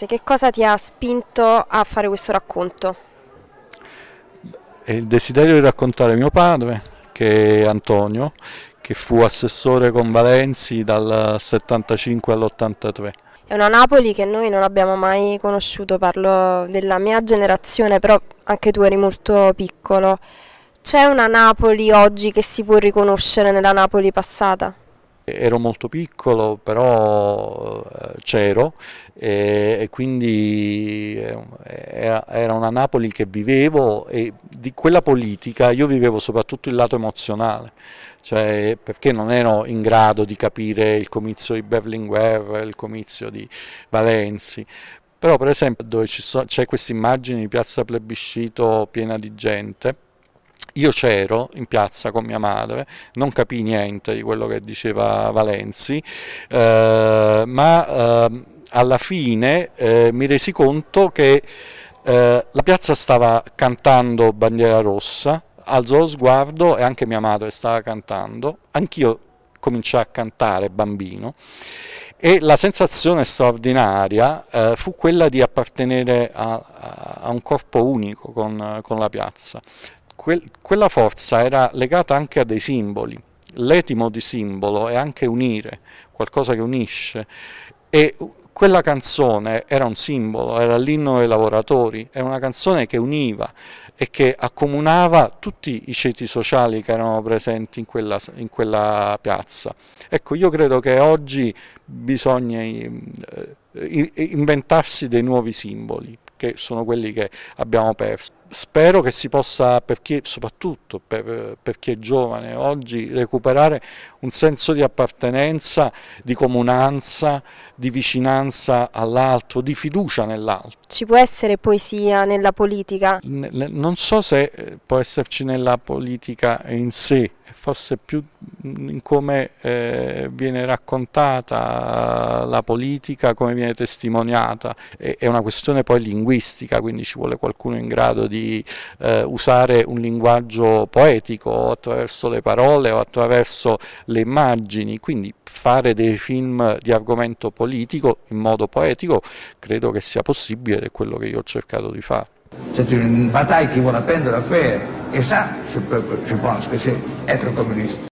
Presidente, che cosa ti ha spinto a fare questo racconto? il desiderio di raccontare mio padre, che è Antonio, che fu assessore con Valenzi dal 75 all'83. È una Napoli che noi non abbiamo mai conosciuto, parlo della mia generazione, però anche tu eri molto piccolo. C'è una Napoli oggi che si può riconoscere nella Napoli passata? ero molto piccolo, però eh, c'ero e, e, quindi era una Napoli che vivevo e di quella politica io vivevo soprattutto il lato emozionale, cioè perché non ero in grado di capire il comizio di Berlinguer, il comizio di Valenzi, però per esempio dove c'è so, questa immagine di piazza plebiscito piena di gente, io c'ero in piazza con mia madre, non capii niente di quello che diceva Valenzi, eh, ma eh, alla fine eh, mi resi conto che eh, la piazza stava cantando bandiera rossa, alzò lo sguardo e anche mia madre stava cantando, anch'io cominciai a cantare bambino e la sensazione straordinaria eh, fu quella di appartenere a, a, un corpo unico con, con la piazza, quel, quella forza era legata anche a dei simboli. L'etimo di simbolo è anche unire, qualcosa che unisce. E quella canzone era un simbolo, era l'inno dei lavoratori, era una canzone che univa e che accomunava tutti i ceti sociali che erano presenti in quella, in quella piazza. Ecco, io credo che oggi bisogna eh, inventarsi dei nuovi simboli, che sono quelli che abbiamo perso spero che si possa, per soprattutto per, per, chi è giovane oggi, recuperare un senso di appartenenza, di comunanza, di vicinanza all'altro, di fiducia nell'altro. Ci può essere poesia nella politica? Non so se eh, può esserci nella politica in sé, forse più in come eh, viene raccontata la politica, come viene testimoniata, è, è, una questione poi linguistica, quindi ci vuole qualcuno in grado di eh, usare un linguaggio poetico attraverso le parole o attraverso le immagini, quindi fare dei film di argomento politico in modo poetico credo che sia possibile ed è quello che io ho cercato di fare. Senti, une bataille che vuole la a fare la sa Et ça, je peux, je pense que